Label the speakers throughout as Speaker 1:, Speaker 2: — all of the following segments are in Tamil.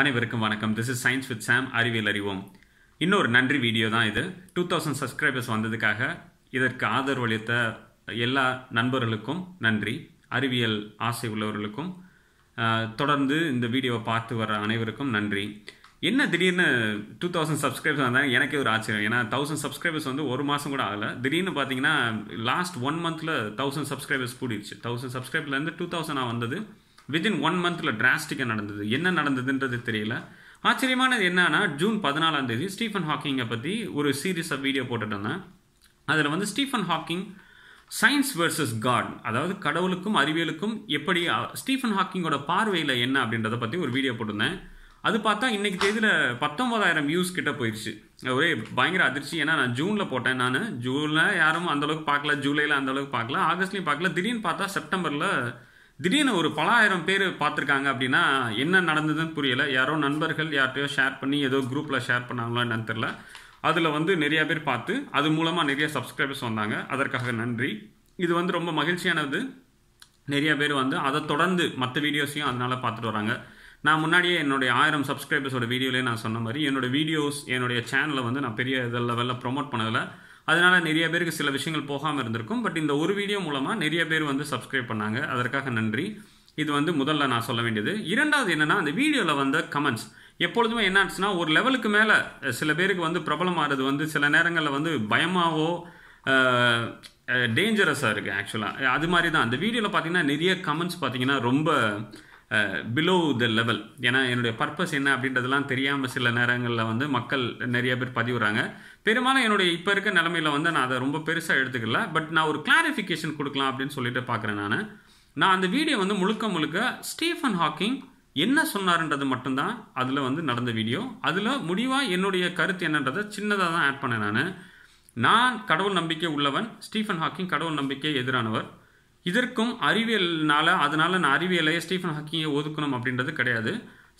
Speaker 1: அனைவருக்கும் வணக்கம் this is science with Sam அறிவியல் அறிவோம் இன்னொரு நன்றி வீடியோ தான் இது டூ தௌசண்ட் சப்ஸ்கிரைபர்ஸ் வந்ததுக்காக இதற்கு ஆதரவளித்த எல்லா நண்பர்களுக்கும் நன்றி அறிவியல் ஆசை உள்ளவர்களுக்கும் தொடர்ந்து இந்த வீடியோவை பார்த்து வர அனைவருக்கும் நன்றி என்ன திடீர்னு டூ தௌசண்ட் சப்ஸ்கிரைபர்ஸ் வந்தாங்க எனக்கே ஒரு ஆச்சரியம் ஏன்னா தௌசண்ட் சப்ஸ்கிரைபர்ஸ் வந்து ஒரு மாதம் கூட ஆகலை திடீர்னு பார்த்தீங்கன்னா லாஸ்ட் ஒன் மந்தில் தௌசண்ட் சப்ஸ்கிரைபர்ஸ் கூடிடுச்சு தௌசண்ட் சப்ஸ்கிரைபர்லேருந்து டூ தௌசண்டாக வந்தது வித்தின் ஒன் மந்தில் டிராஸ்டிக்காக நடந்தது என்ன நடந்ததுன்றது தெரியல ஆச்சரியமானது என்னன்னா ஜூன் பதினாலாம் தேதி ஸ்டீஃபன் ஹாக்கிங்கை பற்றி ஒரு சீரியஸாக வீடியோ போட்டுட்டு அதில் வந்து Stephen Hawking science versus God அதாவது கடவுளுக்கும் அறிவியலுக்கும் எப்படி ஸ்டீஃபன் ஹாக்கிங்கோட பார்வையில் என்ன அப்படின்றத பற்றி ஒரு வீடியோ போட்டிருந்தேன் அது பார்த்தா இன்றைக்கி தேதியில் பத்தொம்பதாயிரம் வியூஸ் கிட்டே போயிடுச்சு ஒரே பயங்கர அதிர்ச்சி ஏன்னா நான் ஜூனில் போட்டேன் நான் ஜூனில் யாரும் அந்தளவுக்கு பார்க்கல ஜூலையில் அந்தளவுக்கு பார்க்கல ஆகஸ்ட்லேயும் பார்க்கல திடீர்னு பார்த்தா செப்டம்பரில் திடீர்னு ஒரு பல ஆயிரம் பேர் பார்த்துருக்காங்க அப்படின்னா என்ன நடந்ததுன்னு புரியலை யாரோ நண்பர்கள் யார்கிட்டயோ ஷேர் பண்ணி ஏதோ குரூப்பில் ஷேர் பண்ணாங்களோ என்னன்னு தெரில அதில் வந்து நிறையா பேர் பார்த்து அது மூலமாக நிறைய சப்ஸ்கிரைபர்ஸ் வந்தாங்க அதற்காக நன்றி இது வந்து ரொம்ப மகிழ்ச்சியானது நிறைய பேர் வந்து அதை தொடர்ந்து மற்ற வீடியோஸையும் அதனால் பார்த்துட்டு வராங்க நான் முன்னாடியே என்னுடைய ஆயிரம் சப்ஸ்கிரைபர்ஸோட வீடியோலேயே நான் சொன்ன மாதிரி என்னோடய வீடியோஸ் என்னுடைய சேனலை வந்து நான் பெரிய இதில் லெவலில் ப்ரொமோட் பண்ணதில் அதனால் நிறைய பேருக்கு சில விஷயங்கள் போகாமல் இருந்திருக்கும் பட் இந்த ஒரு வீடியோ மூலமாக நிறைய பேர் வந்து சப்ஸ்கிரைப் பண்ணாங்க அதற்காக நன்றி இது வந்து முதல்ல நான் சொல்ல வேண்டியது இரண்டாவது என்னென்னா அந்த வீடியோவில் வந்த கமெண்ட்ஸ் எப்பொழுதுமே என்ன ஆச்சுன்னா ஒரு லெவலுக்கு மேலே சில பேருக்கு வந்து பிரபலமாகிறது வந்து சில நேரங்களில் வந்து பயமாகவோ டேஞ்சரஸாக இருக்குது ஆக்சுவலாக அது மாதிரி தான் அந்த வீடியோவில் பார்த்தீங்கன்னா நிறைய கமெண்ட்ஸ் பார்த்தீங்கன்னா ரொம்ப பிலோ த லெவல் ஏன்னா என்னுடைய பர்பஸ் என்ன அப்படின்றதெல்லாம் தெரியாமல் சில நேரங்களில் வந்து மக்கள் நிறைய பேர் பதிவுறாங்க பெரும்பாலும் என்னுடைய இப்போ இருக்க நிலமையில் வந்து நான் அதை ரொம்ப பெருசாக எடுத்துக்கல பட் நான் ஒரு கிளாரிஃபிகேஷன் கொடுக்கலாம் அப்படின்னு சொல்லிட்டு பார்க்குறேன் நான் நான் அந்த வீடியோ வந்து முழுக்க முழுக்க ஸ்டீஃபன் ஹாக்கிங் என்ன சொன்னார்ன்றது மட்டும்தான் அதில் வந்து நடந்த வீடியோ அதில் முடிவாக என்னுடைய கருத்து என்னன்றதை சின்னதாக தான் ஆட் பண்ணேன் நான் நான் கடவுள் நம்பிக்கை உள்ளவன் ஸ்டீஃபன் ஹாக்கிங் கடவுள் நம்பிக்கை எதிரானவர் இதற்கும் அறிவியல்னால அதனால் நான் அறிவியலையே ஸ்டீஃபன் ஹாக்கிங்கை ஒதுக்கணும் அப்படின்றது கிடையாது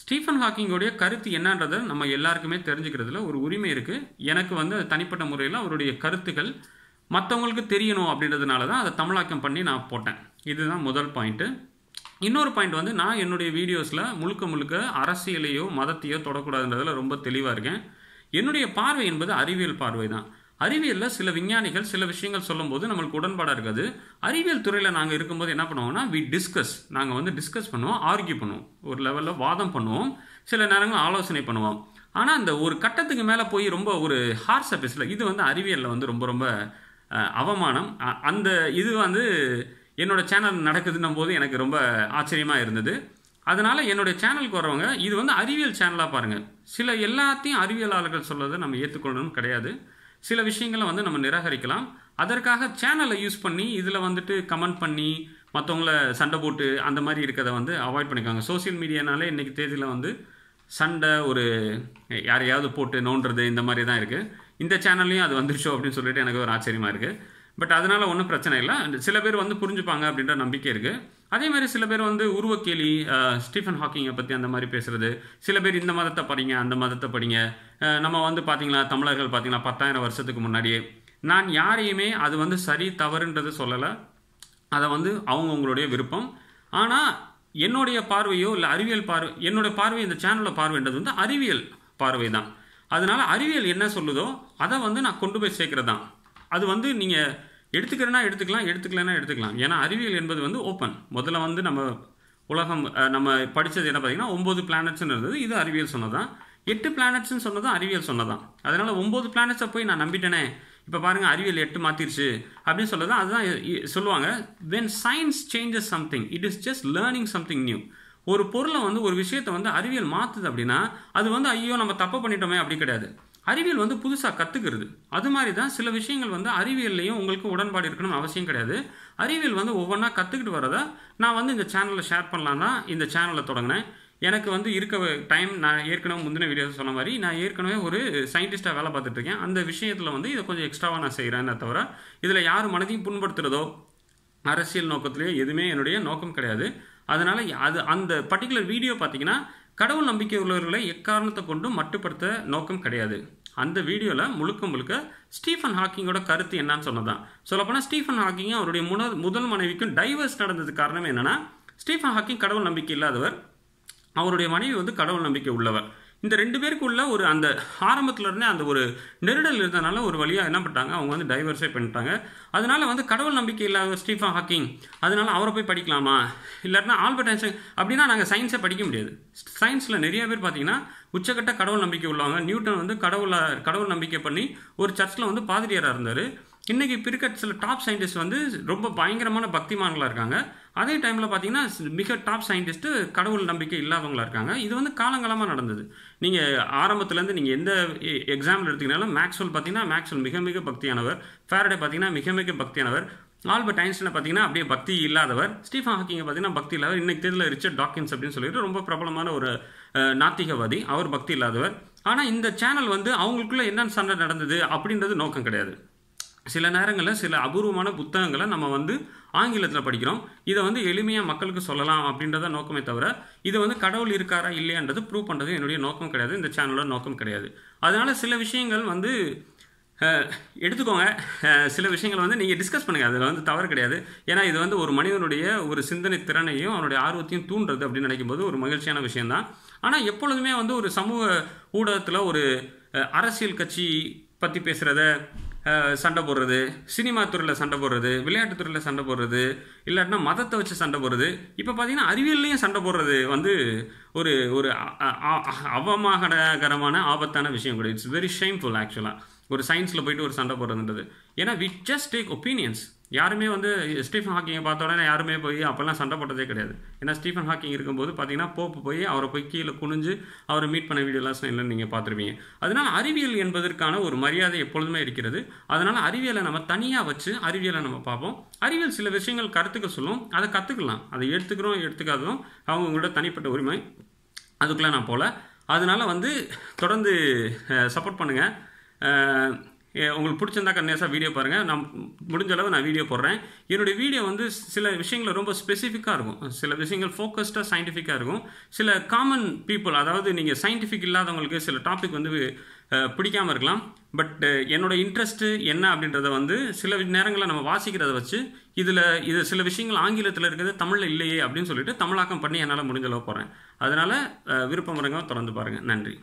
Speaker 1: ஸ்டீஃபன் ஹாக்கிங்கோடைய கருத்து என்னன்றதை நம்ம எல்லாருக்குமே தெரிஞ்சுக்கிறதுல ஒரு உரிமை இருக்குது எனக்கு வந்து தனிப்பட்ட முறையில் அவருடைய கருத்துக்கள் மற்றவங்களுக்கு தெரியணும் அப்படின்றதுனால தான் அதை தமிழாக்கம் பண்ணி நான் போட்டேன் இதுதான் முதல் பாயிண்ட்டு இன்னொரு பாயிண்ட் வந்து நான் என்னுடைய வீடியோஸில் முழுக்க முழுக்க அரசியலையோ மதத்தையோ தொடக்கூடாதுன்றதில் ரொம்ப தெளிவாக இருக்கேன் என்னுடைய பார்வை என்பது அறிவியல் பார்வை தான் அறிவியலில் சில விஞ்ஞானிகள் சில விஷயங்கள் சொல்லும்போது நம்மளுக்கு உடன்பாடாக இருக்காது அறிவியல் துறையில் நாங்கள் இருக்கும்போது என்ன பண்ணுவோம்னா வி டிஸ்கஸ் நாங்கள் வந்து டிஸ்கஸ் பண்ணுவோம் ஆர்கியூ பண்ணுவோம் ஒரு லெவலில் வாதம் பண்ணுவோம் சில நேரங்கள் ஆலோசனை பண்ணுவோம் ஆனால் அந்த ஒரு கட்டத்துக்கு மேலே போய் ரொம்ப ஒரு ஹார்ஸ் அபிஸில் இது வந்து அறிவியலில் வந்து ரொம்ப ரொம்ப அவமானம் அந்த இது வந்து என்னோடய சேனல் நடக்குதுன்னும் போது எனக்கு ரொம்ப ஆச்சரியமாக இருந்தது அதனால் என்னுடைய சேனலுக்கு வரவங்க இது வந்து அறிவியல் சேனலாக பாருங்கள் சில எல்லாத்தையும் அறிவியலாளர்கள் சொல்லதை நம்ம ஏற்றுக்கொள்ளணும்னு கிடையாது சில விஷயங்களை வந்து நம்ம நிராகரிக்கலாம் அதற்காக சேனலை யூஸ் பண்ணி இதில் வந்துட்டு கமெண்ட் பண்ணி மற்றவங்கள சண்டை போட்டு அந்த மாதிரி இருக்கிறத வந்து அவாய்ட் பண்ணிக்காங்க சோசியல் மீடியானாலே இன்றைக்கி தேதியில் வந்து சண்டை ஒரு யாரையாவது போட்டு நோண்டுறது இந்த மாதிரி தான் இருக்குது இந்த சேனல்லையும் அது வந்துருச்சோ அப்படின்னு சொல்லிட்டு எனக்கு ஒரு ஆச்சரியமாக இருக்குது பட் அதனால் ஒன்றும் பிரச்சனை இல்லை சில பேர் வந்து புரிஞ்சுப்பாங்க அப்படின்ற நம்பிக்கை இருக்குது அதே மாதிரி சில பேர் வந்து உருவக்கேலி ஸ்டீஃபன் ஹாக்கிங்கை பற்றி அந்த மாதிரி பேசுகிறது சில பேர் இந்த மதத்தை படிங்க அந்த மதத்தை படிங்க நம்ம வந்து பார்த்திங்களா தமிழர்கள் பார்த்தீங்கன்னா பத்தாயிரம் வருஷத்துக்கு முன்னாடியே நான் யாரையுமே அது வந்து சரி தவறுன்றது சொல்லலை அதை வந்து அவங்கவுங்களுடைய விருப்பம் ஆனால் என்னுடைய பார்வையோ இல்லை அறிவியல் பார்வை என்னோட பார்வை இந்த சேனலில் பார்வைன்றது வந்து அறிவியல் பார்வை தான் அதனால் அறிவியல் என்ன சொல்லுதோ அதை வந்து நான் கொண்டு போய் சேர்க்குறது தான் அது வந்து நீங்கள் எடுத்துக்கிறேன்னா எடுத்துக்கலாம் எடுத்துக்கலன்னா எடுத்துக்கலாம் ஏன்னா அறிவியல் என்பது வந்து ஓப்பன் முதல்ல வந்து நம்ம உலகம் நம்ம படித்தது என்ன பார்த்திங்கன்னா ஒம்பது பிளானட்ஸ்னு இருந்தது இது அறிவியல் சொன்னதான் எட்டு பிளானட்ஸ்னு சொன்னதான் அறிவியல் சொன்னதான் அதனால் ஒம்பது பிளானட்ஸை போய் நான் நம்பிட்டேனே இப்போ பாருங்கள் அறிவியல் எட்டு மாற்றிருச்சு அப்படின்னு சொல்லதான் அதுதான் சொல்லுவாங்க when science changes something it is just learning something new ஒரு பொருளை வந்து ஒரு விஷயத்தை வந்து அறிவியல் மாற்றுது அப்படின்னா அது வந்து ஐயோ நம்ம தப்பு பண்ணிட்டோமே அப்படி கிடையாது அறிவியல் வந்து புதுசாக கற்றுக்கிறது அது மாதிரி தான் சில விஷயங்கள் வந்து அறிவியல்லையும் உங்களுக்கு உடன்பாடு இருக்கணும்னு அவசியம் கிடையாது அறிவியல் வந்து ஒவ்வொன்றா கற்றுக்கிட்டு வரதா நான் வந்து இந்த சேனலில் ஷேர் பண்ணலாம் தான் இந்த சேனலை தொடங்கினேன் எனக்கு வந்து இருக்க டைம் நான் ஏற்கனவே முந்தின வீடியோ சொன்ன மாதிரி நான் ஏற்கனவே ஒரு சயின்டிஸ்ட்டாக வேலை பார்த்துட்ருக்கேன் அந்த விஷயத்தில் வந்து இதை கொஞ்சம் எக்ஸ்ட்ராவாக நான் செய்கிறேன்னு தவிர இதில் யார் மனதையும் புண்படுத்துகிறதோ அரசியல் நோக்கத்திலேயோ எதுவுமே என்னுடைய நோக்கம் கிடையாது அதனால் அது அந்த பர்டிகுலர் வீடியோ பார்த்தீங்கன்னா கடவுள் நம்பிக்கை உள்ளவர்களை எக்காரணத்தை கொண்டும் மட்டுப்படுத்த நோக்கம் கிடையாது அந்த வீடியோவில் முழுக்க முழுக்க ஸ்டீஃபன் ஹாக்கிங்கோட கருத்து என்னான்னு சொன்னதான் சொல்லப்போனால் ஸ்டீஃபன் ஹாக்கிங் அவருடைய முதல் முதல் மனைவிக்கும் டைவர்ஸ் நடந்தது காரணம் என்னென்னா ஸ்டீஃபன் ஹாக்கிங் கடவுள் நம்பிக்கை இல்லாதவர் அவருடைய மனைவி வந்து கடவுள் நம்பிக்கை உள்ளவர் இந்த ரெண்டு பேருக்குள்ள ஒரு அந்த ஆரம்பத்துலேருந்தே அந்த ஒரு நெருடல் இருந்தனால ஒரு வழியாக என்ன பண்ணிட்டாங்க அவங்க வந்து டைவர்ஸே பண்ணிட்டாங்க அதனால வந்து கடவுள் நம்பிக்கை இல்லாத ஸ்டீஃபன் ஹாக்கிங் அதனால் அவரை போய் படிக்கலாமா இல்லைன்னா ஆல்பர்ட் ஐன்ஸ்டைன் அப்படின்னா நாங்கள் சயின்ஸை படிக்க முடியாது சயின்ஸில் நிறைய பேர் பார்த்தீங்கன்னா உச்சக்கட்ட கடவுள் நம்பிக்கை உள்ளவங்க நியூட்டன் வந்து கடவுளை கடவுள் நம்பிக்கை பண்ணி ஒரு சர்ச்சில் வந்து பாதிரியாராக இருந்தார் இன்றைக்கி பிற்கட் சில டாப் சயின்டிஸ்ட் வந்து ரொம்ப பயங்கரமான பக்திமான்களாக இருக்காங்க அதே டைமில் பார்த்தீங்கன்னா மிக டாப் சயின்டிஸ்ட்டு கடவுள் நம்பிக்கை இல்லாதவங்களாக இருக்காங்க இது வந்து காலங்காலமாக நடந்தது நீங்கள் ஆரம்பத்துலேருந்து நீங்கள் எந்த எக்ஸாம்பிள் எடுத்திங்கனாலும் மேக்ஸ்வல் பார்த்தீங்கன்னா மேக்ஸ்வல் மிக மிக பக்தியானவர் ஃபேரடே பார்த்தீங்கன்னா மிக மிக பக்தியானவர் ஆல்பர்ட் ஐன்ஸ்டைனை பார்த்தீங்கன்னா அப்படியே பக்தி இல்லாதவர் ஸ்டீஃபன் ஹாக்கிங்கை பார்த்தீங்கன்னா பக்தி இல்லாதவர் இன்னைக்கு தேதியில் ரிச்சர்ட் டாக்கின்ஸ் அப்படின்னு சொல்லிட்டு ரொம்ப பிரபலமான ஒரு நாத்திகவாதி அவர் பக்தி இல்லாதவர் ஆனால் இந்த சேனல் வந்து அவங்களுக்குள்ளே என்னென்ன சண்டை நடந்தது அப்படின்றது நோக்கம் கிடையாது சில நேரங்களில் சில அபூர்வமான புத்தகங்களை நம்ம வந்து ஆங்கிலத்தில் படிக்கிறோம் இதை வந்து எளிமையாக மக்களுக்கு சொல்லலாம் அப்படின்றத நோக்கமே தவிர இது வந்து கடவுள் இருக்காரா இல்லையான்றது ப்ரூவ் பண்ணுறது என்னுடைய நோக்கம் கிடையாது இந்த சேனலோட நோக்கம் கிடையாது அதனால் சில விஷயங்கள் வந்து எடுத்துக்கோங்க சில விஷயங்கள் வந்து நீங்கள் டிஸ்கஸ் பண்ணுங்கள் அதில் வந்து தவறு கிடையாது ஏன்னா இது வந்து ஒரு மனிதனுடைய ஒரு சிந்தனை திறனையும் அவனுடைய ஆர்வத்தையும் தூண்டுறது அப்படின்னு நினைக்கும்போது ஒரு மகிழ்ச்சியான தான் ஆனால் எப்பொழுதுமே வந்து ஒரு சமூக ஊடகத்தில் ஒரு அரசியல் கட்சி பற்றி பேசுகிறத சண்டை போடுறது சினிமா துறையில் சண்டை போடுறது விளையாட்டுத்துறையில் சண்டை போடுறது இல்லாட்டினா மதத்தை வச்சு சண்டை போடுறது இப்போ பார்த்தீங்கன்னா அறிவியல்லையும் சண்டை போடுறது வந்து ஒரு ஒரு அவமாகரமான ஆபத்தான விஷயம் கூட இட்ஸ் வெரி ஷேம்ஃபுல் ஆக்சுவலாக ஒரு சயின்ஸில் போயிட்டு ஒரு சண்டை போடுறதுன்றது ஏன்னா வி ஜஸ்ட் டேக் ஒப்பீனியன்ஸ் யாருமே வந்து ஸ்டீஃபன் ஹாக்கிங்கை பார்த்த உடனே யாருமே போய் அப்போல்லாம் சண்டை போட்டதே கிடையாது ஏன்னா ஸ்டீஃபன் ஹாக்கிங் இருக்கும்போது பார்த்தீங்கன்னா போப்பு போய் அவரை போய் கீழே குனிஞ்சு அவரை மீட் பண்ண வீடியோலாம் இல்லைன்னு நீங்கள் பார்த்துருவீங்க அதனால் அறிவியல் என்பதற்கான ஒரு மரியாதை எப்பொழுதுமே இருக்கிறது அதனால் அறிவியலை நம்ம தனியாக வச்சு அறிவியலை நம்ம பார்ப்போம் அறிவியல் சில விஷயங்கள் கருத்துக்க சொல்லும் அதை கற்றுக்கலாம் அதை எடுத்துக்கிறோம் எடுத்துக்காததும் அவங்கவுங்களோட தனிப்பட்ட உரிமை அதுக்குள்ளே நான் போகல அதனால் வந்து தொடர்ந்து சப்போர்ட் பண்ணுங்கள் உங்களுக்கு பிடிச்சிருந்தா கன்னியாசாக வீடியோ பாருங்கள் நான் முடிஞ்ச அளவு நான் வீடியோ போடுறேன் என்னுடைய வீடியோ வந்து சில விஷயங்கள் ரொம்ப ஸ்பெசிஃபிக்காக இருக்கும் சில விஷயங்கள் ஃபோக்கஸ்டாக சயின்டிஃபிக்காக இருக்கும் சில காமன் பீப்புள் அதாவது நீங்கள் சயின்டிஃபிக் இல்லாதவங்களுக்கு சில டாபிக் வந்து பிடிக்காமல் இருக்கலாம் பட் என்னோட இன்ட்ரெஸ்ட்டு என்ன அப்படின்றத வந்து சில நேரங்களில் நம்ம வாசிக்கிறத வச்சு இதில் இது சில விஷயங்கள் ஆங்கிலத்தில் இருக்கிறது தமிழில் இல்லையே அப்படின்னு சொல்லிட்டு தமிழாக்கம் பண்ணி என்னால் முடிஞ்சளவு போகிறேன் அதனால் விருப்பம் தொடர்ந்து பாருங்கள் நன்றி